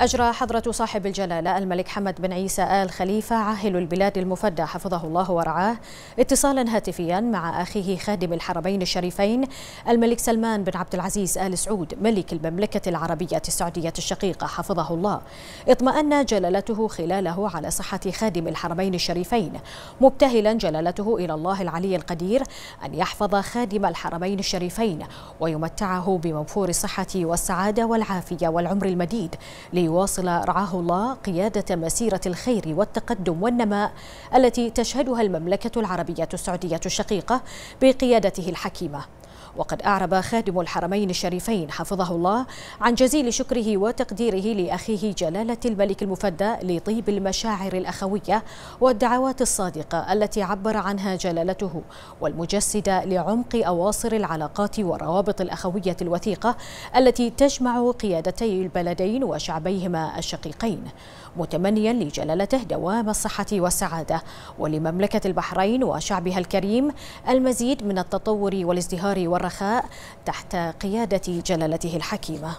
أجرى حضرة صاحب الجلالة الملك حمد بن عيسى آل خليفة عاهل البلاد المفدى حفظه الله ورعاه اتصالا هاتفيا مع أخيه خادم الحرمين الشريفين الملك سلمان بن عبد العزيز آل سعود ملك المملكة العربية السعودية الشقيقة حفظه الله اطمأن جلالته خلاله على صحة خادم الحرمين الشريفين مبتهلا جلالته إلى الله العلي القدير أن يحفظ خادم الحرمين الشريفين ويمتعه بموفور الصحة والسعادة والعافية والعمر المديد لي ليواصل رعاه الله قيادة مسيرة الخير والتقدم والنماء التي تشهدها المملكة العربية السعودية الشقيقة بقيادته الحكيمة وقد أعرب خادم الحرمين الشريفين حفظه الله عن جزيل شكره وتقديره لأخيه جلالة الملك المفدى لطيب المشاعر الأخوية والدعوات الصادقة التي عبر عنها جلالته والمجسدة لعمق أواصر العلاقات والروابط الأخوية الوثيقة التي تجمع قيادتي البلدين وشعبيهما الشقيقين متمنيا لجلالته دوام الصحة والسعادة ولمملكة البحرين وشعبها الكريم المزيد من التطور والازدهار والرخاء تحت قيادة جلالته الحكيمة